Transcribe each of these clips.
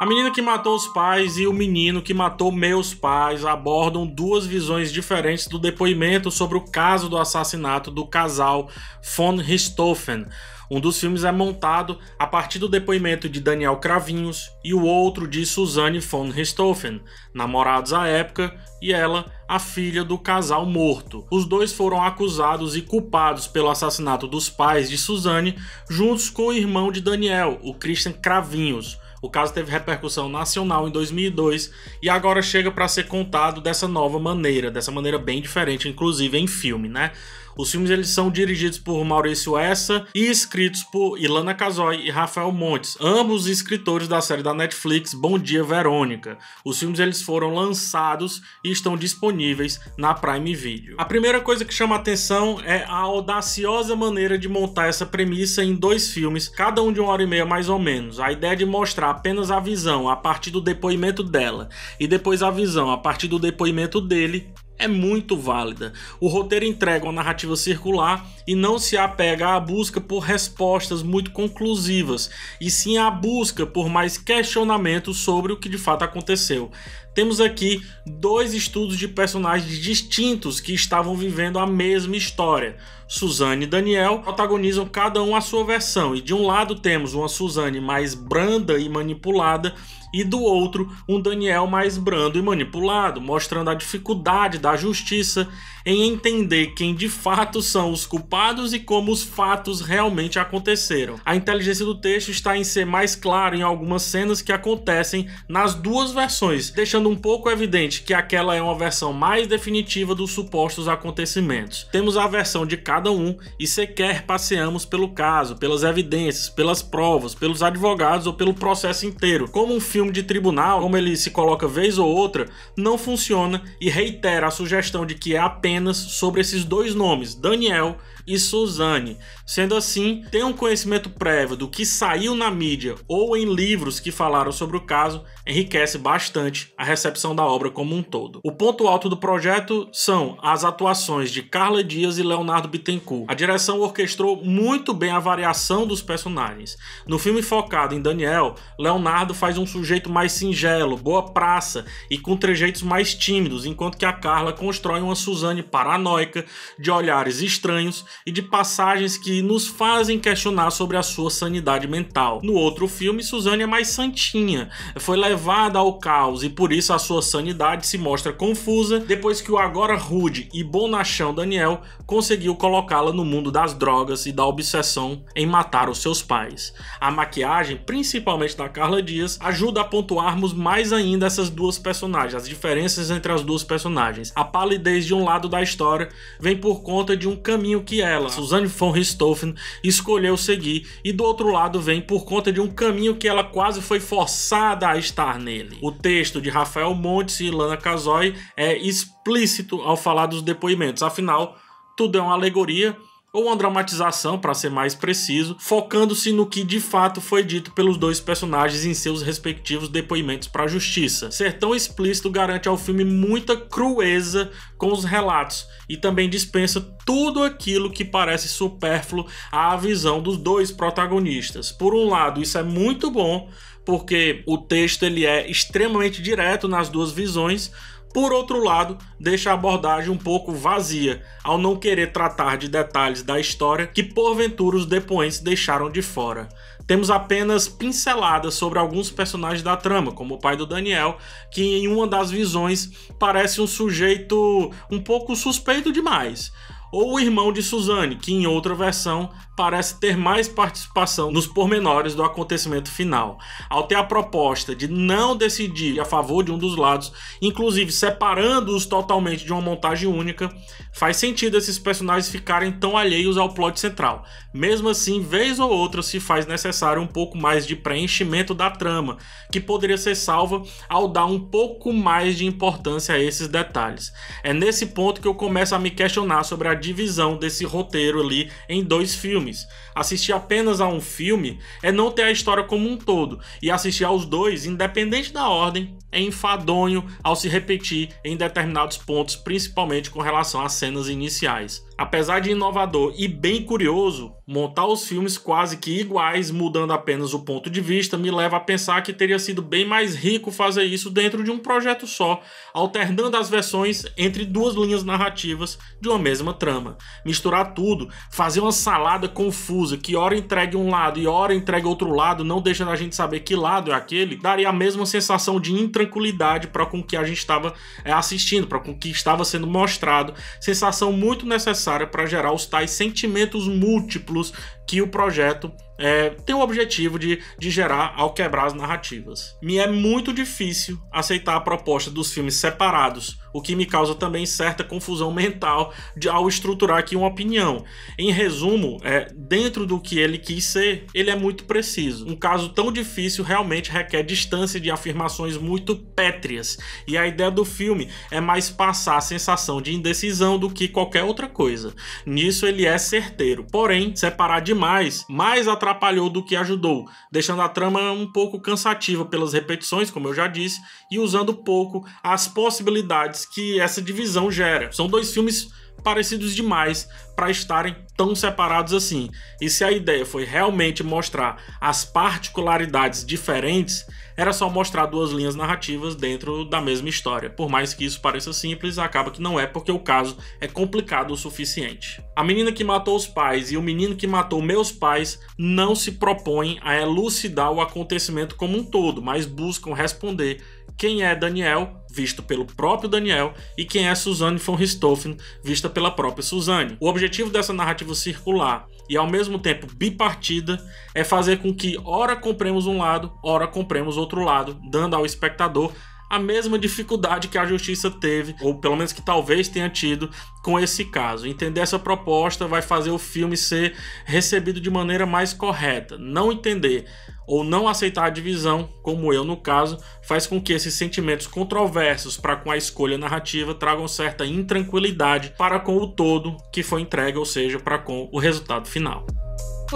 A menina que matou os pais e o menino que matou meus pais abordam duas visões diferentes do depoimento sobre o caso do assassinato do casal von Richthofen. Um dos filmes é montado a partir do depoimento de Daniel Cravinhos e o outro de Suzanne von Richthofen, namorados à época, e ela, a filha do casal morto. Os dois foram acusados e culpados pelo assassinato dos pais de Suzanne, juntos com o irmão de Daniel, o Christian Cravinhos o caso teve repercussão nacional em 2002 e agora chega para ser contado dessa nova maneira, dessa maneira bem diferente, inclusive em filme, né? Os filmes eles são dirigidos por Maurício Essa e escritos por Ilana Casoy e Rafael Montes, ambos escritores da série da Netflix Bom Dia Verônica. Os filmes eles foram lançados e estão disponíveis na Prime Video. A primeira coisa que chama atenção é a audaciosa maneira de montar essa premissa em dois filmes, cada um de uma hora e meia mais ou menos. A ideia de mostrar apenas a visão a partir do depoimento dela e depois a visão a partir do depoimento dele é muito válida. O roteiro entrega uma narrativa circular e não se apega à busca por respostas muito conclusivas, e sim à busca por mais questionamentos sobre o que de fato aconteceu temos aqui dois estudos de personagens distintos que estavam vivendo a mesma história. Suzane e Daniel protagonizam cada um a sua versão, e de um lado temos uma Suzane mais branda e manipulada, e do outro um Daniel mais brando e manipulado, mostrando a dificuldade da justiça em entender quem de fato são os culpados e como os fatos realmente aconteceram. A inteligência do texto está em ser mais claro em algumas cenas que acontecem nas duas versões, deixando deixando um pouco evidente que aquela é uma versão mais definitiva dos supostos acontecimentos. Temos a versão de cada um e sequer passeamos pelo caso, pelas evidências, pelas provas, pelos advogados ou pelo processo inteiro. Como um filme de tribunal, como ele se coloca vez ou outra, não funciona e reitera a sugestão de que é apenas sobre esses dois nomes, Daniel e Suzane. Sendo assim, ter um conhecimento prévio do que saiu na mídia ou em livros que falaram sobre o caso enriquece bastante a recepção da obra como um todo. O ponto alto do projeto são as atuações de Carla Dias e Leonardo Bittencourt. A direção orquestrou muito bem a variação dos personagens. No filme focado em Daniel, Leonardo faz um sujeito mais singelo, boa praça e com trejeitos mais tímidos, enquanto que a Carla constrói uma Suzane paranoica, de olhares estranhos e de passagens que nos fazem questionar sobre a sua sanidade mental. No outro filme, Suzane é mais santinha, foi levada ao caos e por isso isso, a sua sanidade se mostra confusa depois que o agora rude e bonachão Daniel conseguiu colocá-la no mundo das drogas e da obsessão em matar os seus pais. A maquiagem, principalmente da Carla Dias, ajuda a pontuarmos mais ainda essas duas personagens, as diferenças entre as duas personagens. A palidez de um lado da história vem por conta de um caminho que ela, Suzanne von Richthofen, escolheu seguir, e do outro lado vem por conta de um caminho que ela quase foi forçada a estar nele. O texto de Rafael Rafael Montes e Ilana Casoy é explícito ao falar dos depoimentos. Afinal, tudo é uma alegoria ou uma dramatização, para ser mais preciso, focando-se no que de fato foi dito pelos dois personagens em seus respectivos depoimentos para a justiça. Ser tão explícito garante ao filme muita crueza com os relatos e também dispensa tudo aquilo que parece supérfluo à visão dos dois protagonistas. Por um lado, isso é muito bom, porque o texto ele é extremamente direto nas duas visões, por outro lado, deixa a abordagem um pouco vazia, ao não querer tratar de detalhes da história que porventura os depoentes deixaram de fora. Temos apenas pinceladas sobre alguns personagens da trama, como o pai do Daniel, que em uma das visões parece um sujeito um pouco suspeito demais ou o irmão de Suzanne, que em outra versão parece ter mais participação nos pormenores do acontecimento final, ao ter a proposta de não decidir a favor de um dos lados, inclusive separando-os totalmente de uma montagem única, faz sentido esses personagens ficarem tão alheios ao plot central. Mesmo assim, vez ou outra se faz necessário um pouco mais de preenchimento da trama, que poderia ser salva ao dar um pouco mais de importância a esses detalhes. É nesse ponto que eu começo a me questionar sobre a divisão desse roteiro ali em dois filmes. Assistir apenas a um filme é não ter a história como um todo, e assistir aos dois, independente da ordem, é enfadonho ao se repetir em determinados pontos, principalmente com relação às cenas iniciais. Apesar de inovador e bem curioso, montar os filmes quase que iguais, mudando apenas o ponto de vista, me leva a pensar que teria sido bem mais rico fazer isso dentro de um projeto só, alternando as versões entre duas linhas narrativas de uma mesma trama. Misturar tudo, fazer uma salada confusa que hora entregue um lado e hora entregue outro lado, não deixando a gente saber que lado é aquele, daria a mesma sensação de intranquilidade para com que a gente estava é, assistindo, para com que estava sendo mostrado, sensação muito necessária necessária para gerar os tais sentimentos múltiplos que o projeto é, tem o objetivo de, de gerar ao quebrar as narrativas. Me é muito difícil aceitar a proposta dos filmes separados, o que me causa também certa confusão mental de, ao estruturar aqui uma opinião. Em resumo, é, dentro do que ele quis ser, ele é muito preciso. Um caso tão difícil realmente requer distância de afirmações muito pétreas, e a ideia do filme é mais passar a sensação de indecisão do que qualquer outra coisa. Nisso ele é certeiro, porém, separar demais, mais atrapalhado atrapalhou do que ajudou, deixando a trama um pouco cansativa pelas repetições, como eu já disse, e usando pouco as possibilidades que essa divisão gera. São dois filmes parecidos demais para estarem tão separados assim. E se a ideia foi realmente mostrar as particularidades diferentes, era só mostrar duas linhas narrativas dentro da mesma história. Por mais que isso pareça simples, acaba que não é porque o caso é complicado o suficiente. A menina que matou os pais e o menino que matou meus pais não se propõem a elucidar o acontecimento como um todo, mas buscam responder quem é Daniel visto pelo próprio Daniel, e quem é Suzanne von Richthofen, vista pela própria Suzanne. O objetivo dessa narrativa circular e ao mesmo tempo bipartida é fazer com que ora compremos um lado, ora compremos outro lado, dando ao espectador a mesma dificuldade que a justiça teve, ou pelo menos que talvez tenha tido com esse caso. Entender essa proposta vai fazer o filme ser recebido de maneira mais correta. Não entender ou não aceitar a divisão, como eu no caso, faz com que esses sentimentos controversos para com a escolha narrativa tragam certa intranquilidade para com o todo que foi entregue, ou seja, para com o resultado final.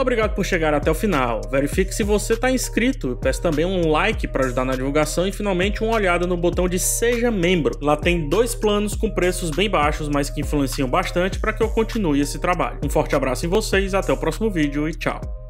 Obrigado por chegar até o final. Verifique se você está inscrito. Peço também um like para ajudar na divulgação e finalmente uma olhada no botão de Seja Membro. Lá tem dois planos com preços bem baixos, mas que influenciam bastante para que eu continue esse trabalho. Um forte abraço em vocês, até o próximo vídeo e tchau.